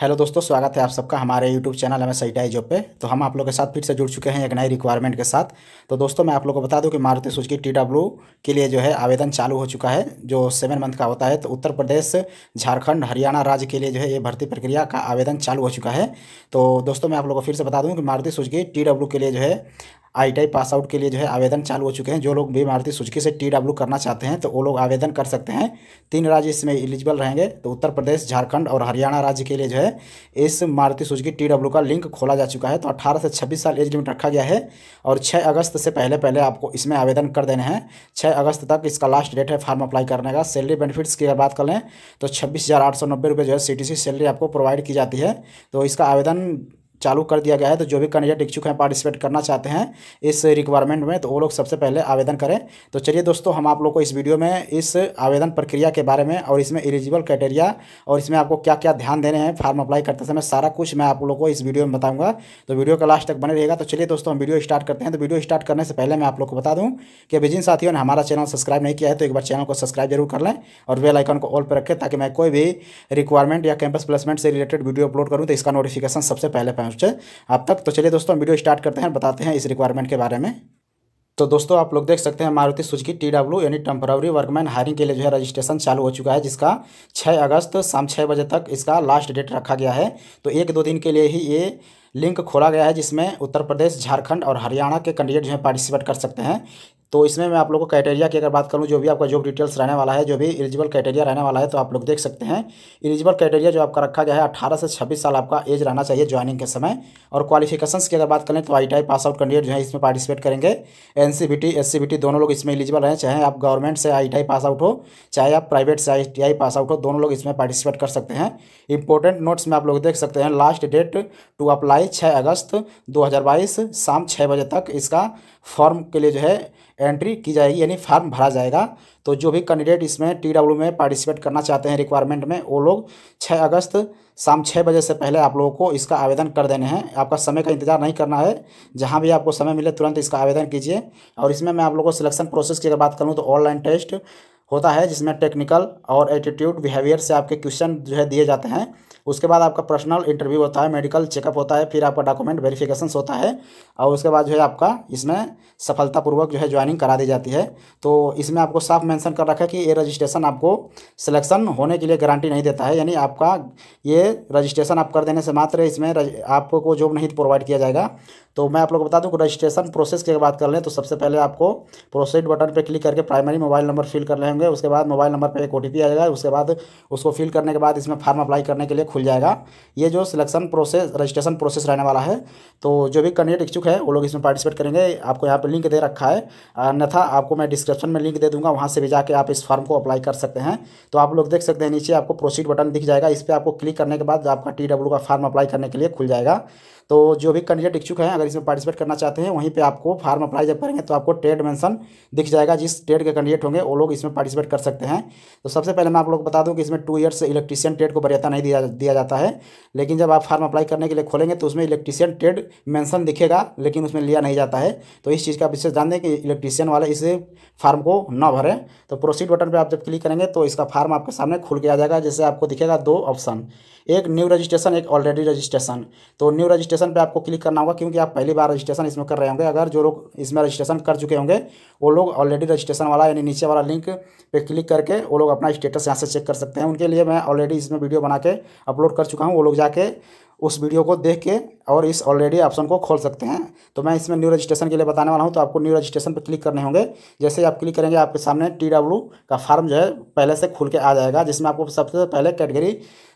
hello दोस्तों स्वागत है आप सबका हमारे यूट्यूब चैनल हमें सही जॉब पे तो हम आप लोग के साथ फिर से जुड़ चुके हैं एक नई रिक्वायरमेंट के साथ तो दोस्तों मैं आप लोग को बता दूं कि मारुति सुजुकी टी डब्ल्यू के लिए जो है आवेदन चालू हो चुका है जो सेवन मंथ का होता है तो उत्तर प्रदेश झारखंड हरियाणा राज्य के लिए जो है ये भर्ती प्रक्रिया का आवेदन चालू हो चुका है तो दोस्तों मैं आप लोग को फिर से बता दूँ कि मारुति सुजुकी टी के लिए जो है आई पास आउट के लिए जो है आवेदन चालू हो चुके हैं जो लोग भी मारुति सुजुकी से टी करना चाहते हैं तो वो लोग आवेदन कर सकते हैं तीन राज्य इसमें एलिजिबल रहेंगे तो उत्तर प्रदेश झारखंड और हरियाणा राज्य के लिए जो है इस मारुति सुजुकी टी का लिंक खोला जा चुका है तो अठारह से छब्बीस साल एज लिमिट रखा गया है और छः अगस्त से पहले पहले आपको इसमें आवेदन कर देने हैं छः अगस्त तक इसका लास्ट डेट है फार्म अप्लाई करने का सैलरी बेनिफिट्स की अगर बात कर लें तो छब्बीस हज़ार आठ सौ नब्बे रुपये जो है सी सैलरी आपको प्रोवाइड की जाती है तो इसका आवेदन चालू कर दिया गया है तो जो भी कैंडिडेट इच्छुक हैं पार्टिसिपेट करना चाहते हैं इस रिक्वायरमेंट में तो वो लोग सबसे पहले आवेदन करें तो चलिए दोस्तों हम आप लोग को इस वीडियो में इस आवेदन प्रक्रिया के बारे में और इसमें एलिजिबल क्राइटेरिया और इसमें आपको क्या क्या ध्यान देने हैं फॉर्म अप्लाई करते समय सारा कुछ मैं आप लोग को इस वीडियो में बताऊँगा तो वीडियो का लास्ट तक बने रहेगा तो चलिए दोस्तों हम वीडियो स्टार्ट करते हैं तो वीडियो स्टार्ट करने से पहले मैं आप लोग को बता दूँ कि अभी जिन साथियों ने हमारा चैनल सब्सक्राइब नहीं किया है तो एक बार चैनल को सब्सक्राइब जरूर कर लें और वेलाइकन को ऑल पर रखें ताकि मैं कोई भी रिक्वायरमेंट या कैंपस प्लेसमेंट से रिलेटेड वीडियो अपलोड करूँ तो इसका नोटिफिकेशन सबसे पहले पाएँ पहुँचे आप तक तो चलिए दोस्तों वीडियो स्टार्ट करते हैं बताते हैं इस रिक्वायरमेंट के बारे में तो दोस्तों आप लोग देख सकते हैं मारुति सुजुकी टी डब्ल्यू यानी टेम्पोरावरी वर्कमैन हायरिंग के लिए जो है रजिस्ट्रेशन चालू हो चुका है जिसका 6 अगस्त शाम 6 बजे तक इसका लास्ट डेट रखा गया है तो एक दो दिन के लिए ही ये लिंक खोला गया है जिसमें उत्तर प्रदेश झारखंड और हरियाणा के कैंडिडेट जो है पार्टिसिपेट कर सकते हैं तो इसमें मैं आप लोगों को क्राइटेरिया की अगर बात करूँ जो भी आपका जॉब डिटेल्स रहने वाला है जो भी एलिजिबल क्राइटेरिया रहने वाला है तो आप लोग देख सकते हैं एलिजिबल क्राइटेरिया जो आपका रखा गया है अठारह से छब्बीस साल आपका एज रहना चाहिए ज्वाइनिंग के समय और क्वालिफिकेशन की अगर बात करें तो आई पास आउट कैंडिडेट जो है इसमें पार्टिसिपेट करेंगे एन सी दोनों लोग इसमें एलिजिबल हैं चाहे आप गवर्नमेंट से आई पास आउट हो चाहे आप प्राइवेट से आई पास आउट हो दोनों लोग इसमें पार्टिसिपेट कर सकते हैं इंपॉर्टेंट नोट्स में आप लोग देख सकते हैं लास्ट डेट टू अप्लाई छः अगस्त दो शाम छः बजे तक इसका फॉर्म के लिए जो है एंट्री की जाएगी यानी फॉर्म भरा जाएगा तो जो भी कैंडिडेट इसमें टी डब्ल्यू में पार्टिसिपेट करना चाहते हैं रिक्वायरमेंट में वो लोग छः अगस्त शाम छः बजे से पहले आप लोगों को इसका आवेदन कर देने हैं आपका समय का इंतजार नहीं करना है जहाँ भी आपको समय मिले तुरंत इसका आवेदन कीजिए और इसमें मैं आप लोगों को सिलेक्शन प्रोसेस की अगर बात करूँ तो ऑनलाइन टेस्ट होता है जिसमें टेक्निकल और एटीट्यूड बिहेवियर से आपके क्वेश्चन जो है दिए जाते हैं उसके बाद आपका पर्सनल इंटरव्यू होता है मेडिकल चेकअप होता है फिर आपका डॉक्यूमेंट वेरिफिकेशन होता है और उसके बाद जो है आपका इसमें सफलतापूर्वक जो है ज्वाइनिंग करा दी जाती है तो इसमें आपको साफ मेंशन कर रखा है कि ये रजिस्ट्रेशन आपको सिलेक्शन होने के लिए गारंटी नहीं देता है यानी आपका ये रजिस्ट्रेशन आप कर देने से मात्र इसमें आपको जॉब नहीं प्रोवाइड किया जाएगा तो मैं आप लोग को बता दूँ कि रजिस्ट्रेशन प्रोसेस की बात कर लें तो सबसे पहले आपको प्रोसेड बटन पर क्लिक करके प्राइमरी मोबाइल नंबर फिल कर लें होंगे उसके बाद मोबाइल नंबर पर एक ओ आ जाएगा उसके बाद उसको फिल करने के बाद इसमें फार्म अप्लाई करने के लिए खुल जाएगा ये जो सिलेक्शन प्रोसेस रजिस्ट्रेशन प्रोसेस रहने वाला है तो जो भी कैंडिडेट इच्छुक है वो लोग इसमें पार्टिसिपेट करेंगे आपको यहाँ पर लिंक दे रखा है अन्यथा आपको मैं डिस्क्रिप्शन में लिंक दे दूंगा वहाँ से भी जाकर आप इस फॉर्म को अप्लाई कर सकते हैं तो आप लोग देख सकते हैं नीचे आपको प्रोसीड बटन दिख जाएगा इस पर आपको क्लिक करने के बाद आपका टी का फॉर्म अप्लाई करने के लिए खुल जाएगा तो जो भी कैंडिडेट इच्छुक हैं अगर इसमें पार्टिसिपेट करना चाहते हैं वहीं पे आपको फार्म अप्लाई जब करेंगे तो आपको ट्रेड मेंशन दिख जाएगा जिस ट्रेड के कैंडिडेट होंगे वो लोग इसमें पार्टिसिपेट कर सकते हैं तो सबसे पहले मैं आप लोग को बता दूं कि इसमें टू ईयर्स इलेक्ट्रीशियन ट्रेड को वरीयता नहीं दिया दिया जाता है लेकिन जब आप फार्म अप्लाई करने के लिए खोलेंगे तो उसमें इलेक्ट्रीशियन ट्रेड मैंसन दिखेगा लेकिन उसमें लिया नहीं जाता है तो इस चीज़ का विशेष ध्यान दें कि इलेक्ट्रीशियन वाले इस फार्म को न भरें तो प्रोसीड बटन पर आप जब क्लिक करेंगे तो इसका फार्म आपके सामने खुल के आ जाएगा जैसे आपको दिखेगा दो ऑप्शन एक न्यू रजिस्ट्रेशन एक ऑलरेडी रजिस्ट्रेशन तो न्यू रजिस्ट्रेशन पे आपको क्लिक करना होगा क्योंकि आप पहली बार रजिस्ट्रेशन इसमें कर रहे होंगे अगर जो लोग इसमें रजिस्ट्रेशन कर चुके होंगे वो लोग ऑलरेडी रजिस्ट्रेशन वाला यानी नीचे वाला लिंक पे क्लिक करके वो लोग अपना स्टेटस यहाँ से चेक कर सकते हैं उनके लिए मैं ऑलरेडी इसमें वीडियो बना के अपलोड कर चुका हूँ वो लोग जाके उस वीडियो को देख के और इस ऑलरेडी ऑप्शन को खोल सकते हैं तो मैं इसमें न्यू रजिस्ट्रेशन के लिए बताने वाला हूँ तो आपको न्यू रजिस्ट्रेशन पर क्लिक करने होंगे जैसे ही आप क्लिक करेंगे आपके सामने टी का फार्म जो है पहले से खुल के आ जाएगा जिसमें आपको सबसे पहले कैटेगरी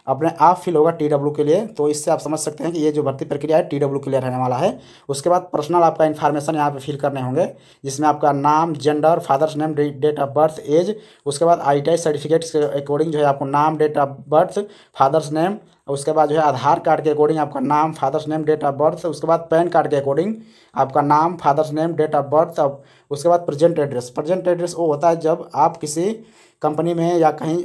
अपने आप फिल होगा टी डब्ल्यू के लिए तो इससे आप समझ सकते हैं कि ये जो भर्ती प्रक्रिया है टी डब्ल्यू के लिए रहने वाला है उसके बाद पर्सनल आपका इन्फॉर्मेशन यहाँ पे फिल करने होंगे जिसमें आपका नाम gender father's name date of birth age उसके बाद आई सर्टिफिकेट्स के अकॉर्डिंग जो है आपको नाम date of birth father's name और उसके बाद जो है आधार कार्ड के अकॉर्डिंग आपका नाम father's name date of birth उसके बाद पैन कार्ड के अकॉर्डिंग आपका नाम father's name date of birth अब उसके बाद प्रेजेंट एड्रेस प्रेजेंट एड्रेस वो होता है जब आप किसी कंपनी में या कहीं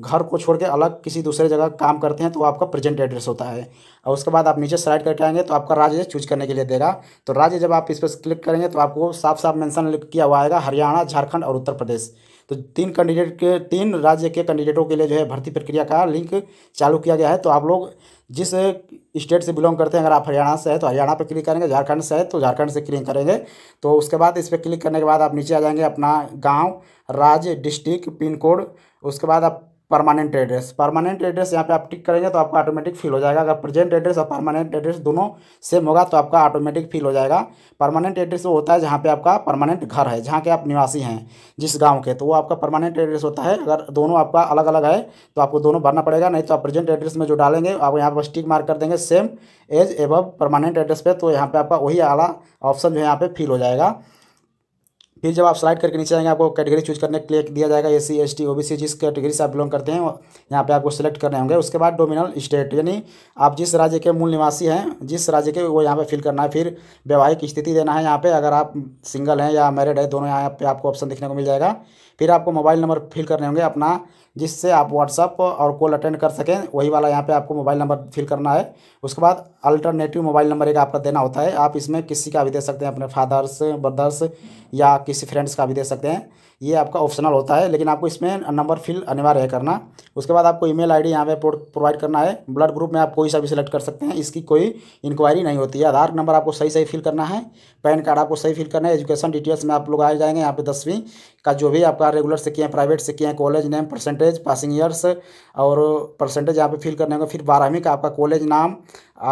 घर को छोड़ के अलग किसी दूसरे जगह काम करते हैं तो आपका प्रेजेंट एड्रेस होता है और उसके बाद आप नीचे स्लाइड करके आएंगे तो आपका राज्य चूज करने के लिए देगा तो राज्य जब आप इस पर क्लिक करेंगे तो आपको साफ साफ मैंसन किया हुआ आएगा हरियाणा झारखंड और उत्तर प्रदेश तो तीन कैंडिडेट के तीन राज्य के कैंडिडेटों के लिए जो है भर्ती प्रक्रिया का लिंक चालू किया गया है तो आप लोग जिस स्टेट से बिलोंग करते हैं अगर आप हरियाणा से है तो हरियाणा पर क्लिक करेंगे झारखंड से है तो झारखंड से क्लिक करेंगे तो उसके बाद इस पर क्लिक करने के बाद आप नीचे आ जाएंगे अपना गाँव राज्य डिस्ट्रिक्ट पिन कोड उसके बाद आप परमानेंट एड्रेस परमानेंट एड्रेस यहाँ पे आप टिक करेंगे तो आपका ऑटोमेटिक फिल हो जाएगा अगर प्रेजेंट एड्रेस और परमानेंट एड्रेस दोनों सेम होगा तो आपका ऑटोमेटिक फिल हो जाएगा परमानेंट एड्रेस वो होता है जहाँ पे आपका परमानेंट घर है जहाँ के आप निवासी हैं जिस गांव के तो वो आपका परमानेंट एड्रेस होता है अगर दोनों आपका अलग अलग है तो आपको दोनों भरना पड़ेगा नहीं तो आप प्रेजेंट एड्रेस में जो डालेंगे आप यहाँ पर स्टिक मार्क कर देंगे same as above permanent address पर तो यहाँ पर आपका वही आला ऑप्शन जो है यहाँ पर फिल हो जाएगा फिर जब आप स्लाइड करके नीचे आएंगे आपको कैटेगरी चूज करने के लिए दिया जाएगा A C S T O B C जिस कैटेगरी से आप बिलोंग करते हैं यहाँ पे आपको सिलेक्ट करने होंगे उसके बाद डोमिनल स्टेट यानी आप जिस राज्य के मूल निवासी हैं जिस राज्य के वो यहाँ पे फिल करना है फिर वैवाहिक स्थिति देना है यहाँ पे अगर आप सिंगल हैं या मैरिड है दोनों यहाँ पर आपको ऑप्शन देखने को मिल जाएगा फिर आपको मोबाइल नंबर फिल करने होंगे अपना जिससे आप व्हाट्सअप और कॉल अटेंड कर सकें वही वाला यहाँ पे आपको मोबाइल नंबर फिल करना है उसके बाद अल्टरनेटिव मोबाइल नंबर एक आपका देना होता है आप इसमें किसी का भी दे सकते हैं अपने फादर्स ब्रदर्स या किसी फ्रेंड्स का भी दे सकते हैं ये आपका ऑप्शनल होता है लेकिन आपको इसमें नंबर फिल अनिवार्य है करना उसके बाद आपको ईमेल आईडी यहाँ पे प्रोवाइड करना है ब्लड ग्रुप में आप कोई सा भी सिलेक्ट कर सकते हैं इसकी कोई इंक्वायरी नहीं होती है आधार नंबर आपको सही सही फिल करना है पैन कार्ड आपको सही फिल करना है एजुकेशन डिटेल्स में आप लोग आए जाएंगे यहाँ पे दसवीं का जो भी आपका रेगुलर से किए हैं प्राइवेट से किए हैं college name percentage passing years और परसेंटेज यहाँ पे फिल करने होगा फिर बारहवीं का आपका कॉलेज नाम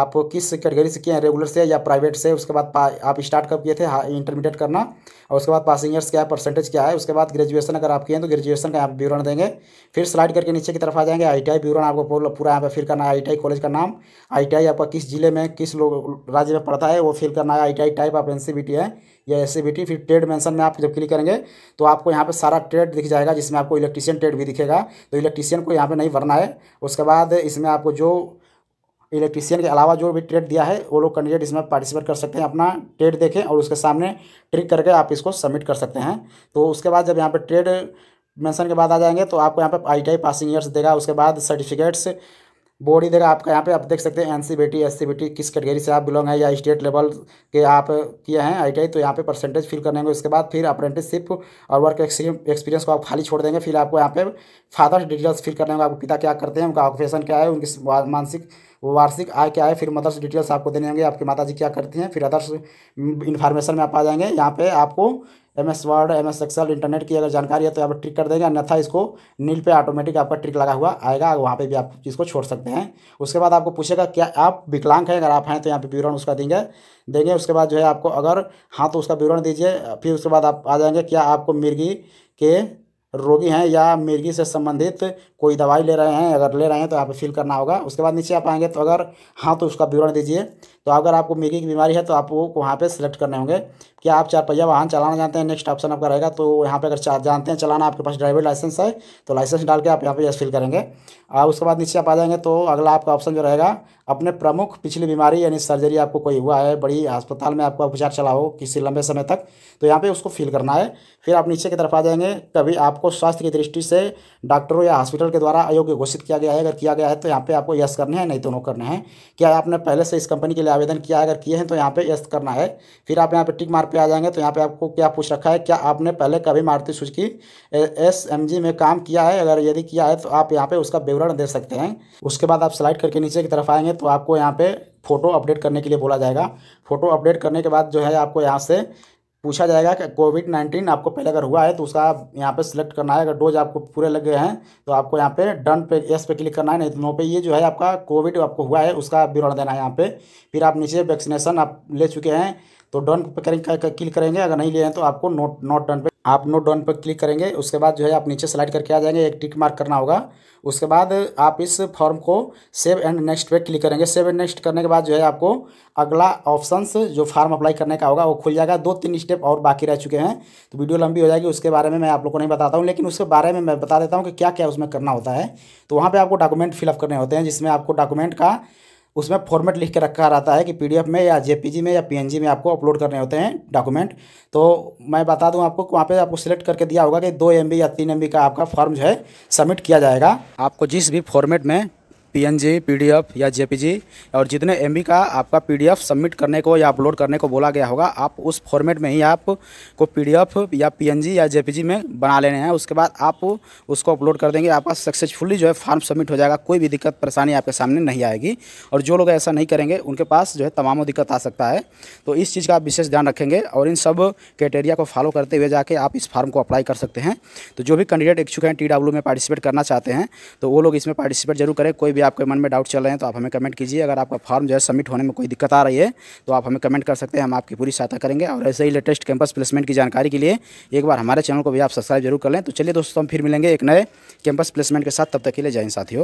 आप किस कैटेगरी से किए हैं रेगुलर से या प्राइवेट से उसके बाद आप स्टार्ट कब किए थे इंटरमीडिएट करना और उसके बाद पासिंग ईयर्स क्या है परसेंटेज क्या है उसके बाद ग्रेजुएशन अगर आप किए तो ग्रेजुएशन का आप विवरण देंगे फिर स्लाइड करके नीचे की तरफ आ जाएंगे आईटीआई विवरण आपको पूरा यहाँ पर फिर करना है आईटीआई कॉलेज का नाम आईटीआई आपका किस जिले में किस लोग राज्य में पढ़ता है वो फिल करना है आई टाइप आप एन है या एस फिर ट्रेड मेंशन में आप जब क्लिक करेंगे तो आपको यहाँ पे सारा ट्रेड दिख जाएगा जिसमें आपको इलेक्ट्रीशियन ट्रेड भी दिखेगा तो इलेक्ट्रीशियन को यहाँ पे नहीं भरना है उसके बाद इसमें आपको जो इलेक्ट्रीशियन के अलावा जो भी ट्रेड दिया है वो लोग कैंडिडेट इसमें पार्टिसिपेट कर सकते हैं अपना ट्रेड देखें और उसके सामने ट्रिक करके आप इसको सबमिट कर सकते हैं तो उसके बाद जब यहाँ पर ट्रेड मेंशन के बाद आ जाएंगे तो आपको यहाँ पर आई पासिंग ईयर्स देगा उसके बाद सर्टिफिकेट्स बोर्ड ही देगा आपका यहाँ पे आप देख सकते हैं N C B T S C B T किस कैटेगरी से आप बिलोंग है या स्टेट लेवल के आप किए हैं आई तो यहाँ पे परसेंटेज फिल करने को उसके बाद फिर अप्रेंटिसशिप और वर्क एक्सपीरियंस को आप खाली छोड़ देंगे फिर आपको यहाँ पे फादर डिटेल्स फिल करने को आपको पिता क्या करते हैं उनका ऑक्यूपेशन क्या है उनकी मानसिक वार्षिक आय क्या है फिर मदर्स डिटेल्स आपको देने होंगे आपकी माता जी क्या करती हैं फिर अदर्स इन्फॉर्मेशन में आप आ जाएंगे यहाँ पे आपको M S word M S excel internet की अगर जानकारी है तो यहाँ पर ट्रिक कर देंगे अन्यथा इसको नील पे ऑटोमेटिक आपका ट्रिक लगा हुआ आएगा वहाँ पे भी आप इसको छोड़ सकते हैं उसके बाद आपको पूछेगा क्या आप विकलांग हैं अगर आप हैं तो यहाँ पे विवरण उसका देंगे देंगे उसके बाद जो है आपको अगर हाँ तो उसका विवरण दीजिए फिर उसके बाद आप आ जाएंगे क्या आपको मिर्गी के रोगी हैं या मिर्गी से संबंधित कोई दवाई ले रहे हैं अगर ले रहे हैं तो यहाँ पर फिल करना होगा उसके बाद नीचे आप आएंगे तो अगर हाँ तो उसका विवरण दीजिए तो अगर आपको मेगी की बीमारी है तो आपको वहाँ पर सिलेक्ट करने होंगे कि आप चार पहिया वाहन चलाना जानते हैं नेक्स्ट ऑप्शन आपका रहेगा तो यहाँ पर अगर चार जानते हैं चलाना आपके पास ड्राइवर लाइसेंस है तो लाइसेंस डाल के आप यहाँ पर यस फिल करेंगे और उसके बाद नीचे आप आ जाएंगे तो अगला आपका ऑप्शन जो रहेगा अपने प्रमुख पिछली बीमारी यानी सर्जरी आपको कोई हुआ है बड़ी अस्पताल में आपका उपचार चला हो किसी लंबे समय तक तो यहाँ पे उसको फिल करना है फिर आप नीचे की तरफ आ जाएंगे कभी आपको स्वास्थ्य की दृष्टि से डॉक्टरों या हॉस्पिटल के द्वारा अयोग्य घोषित किया गया है अगर किया गया है तो यहाँ पे आपको यस करने हैं नहीं तो नो करने हैं क्या आपने पहले से इस कंपनी के लिए आवेदन किया अगर किए हैं तो यहाँ पे यस करना है फिर आप यहाँ पे टिक मार्क पे आ जाएंगे तो यहाँ पे आपको क्या पूछ रखा है क्या आपने पहले कभी Maruti Suzuki S M G में काम किया है अगर यदि किया है तो आप यहाँ पे उसका विवरण दे सकते हैं उसके बाद आप स्लाइड करके नीचे की तरफ आएंगे तो आपको यहाँ पे फ़ोटो अपडेट करने के लिए बोला जाएगा फ़ोटो अपडेट करने के बाद जो है आपको यहाँ से पूछा जाएगा कि कोविड नाइन्टीन आपको पहले अगर हुआ है तो उसका आप यहाँ पे सिलेक्ट करना है अगर डोज आपको पूरे लग गए हैं तो आपको यहाँ पे डन पे एस पे क्लिक करना है नहीं तो नो पे ये जो है आपका कोविड आपको हुआ है उसका विवरण देना है यहाँ पे फिर आप नीचे वैक्सीनेशन आप ले चुके हैं तो डन पे क्लिक करेंगे अगर नहीं लिए हैं तो आपको नोट नोट डन पे आप नो डॉन पर क्लिक करेंगे उसके बाद जो है आप नीचे स्लाइड करके आ जाएंगे एक टिक मार्क करना होगा उसके बाद आप इस फॉर्म को सेव एंड नेक्स्ट पे क्लिक करेंगे सेव एंड नेक्स्ट करने के बाद जो है आपको अगला ऑप्शंस जो फॉर्म अप्लाई करने का होगा वो खुल जाएगा दो तीन स्टेप और बाकी रह चुके हैं तो वीडियो लंबी हो जाएगी उसके बारे में मैं आप लोग को नहीं बताता हूँ लेकिन उसके बारे में मैं बता देता हूँ कि क्या क्या उसमें करना होता है तो वहाँ पर आपको डॉक्यूमेंट फिलअप करने होते हैं जिसमें आपको डॉक्यूमेंट का उसमें फॉर्मेट लिख के रखा रहता है कि पीडीएफ में या जेपीजी में या पीएनजी में आपको अपलोड करने होते हैं डॉक्यूमेंट तो मैं बता दूं आपको वहाँ पे आपको सिलेक्ट करके दिया होगा कि दो एम या तीन एम का आपका फॉर्म जो है सबमिट किया जाएगा आपको जिस भी फॉर्मेट में पीएनजी पीडीएफ या जेपीजी और जितने एमबी का आपका पीडीएफ सबमिट करने को या अपलोड करने को बोला गया होगा आप उस फॉर्मेट में ही आपको पीडीएफ या पीएनजी या जेपीजी में बना लेने हैं उसके बाद आप उसको अपलोड कर देंगे आपका सक्सेसफुली जो है फॉर्म सबमिट हो जाएगा कोई भी दिक्कत परेशानी आपके सामने नहीं आएगी और जो लोग ऐसा नहीं करेंगे उनके पास जो है तमामों दिक्कत आ सकता है तो इस चीज़ का आप विशेष ध्यान रखेंगे और इन सब क्राइटेरिया को फॉलो करते हुए जाके आप इस फॉर्म को अप्लाई कर सकते हैं तो जो भी कैंडिडेट इच्छुक हैं टी में पार्टिसिपेट करना चाहते हैं तो वो लोग इसमें पार्टिसिपेट जरूर करें कोई भी आपके मन में डाउट चल रहे हैं तो आप हमें कमेंट कीजिए अगर आपका फॉर्म जो है सबमिट होने में कोई दिक्कत आ रही है तो आप हमें कमेंट कर सकते हैं हम आपकी पूरी सहायता करेंगे और ऐसे ही लेटेस्ट कैंपस प्लेसमेंट की जानकारी के लिए एक बार हमारे चैनल को भी आप सब्सक्राइब जरूर कर लें तो चलिए दोस्तों हम फिर मिलेंगे एक नए कैंपस प्लेसमेंट के साथ तब तक के लिए जाए साथियों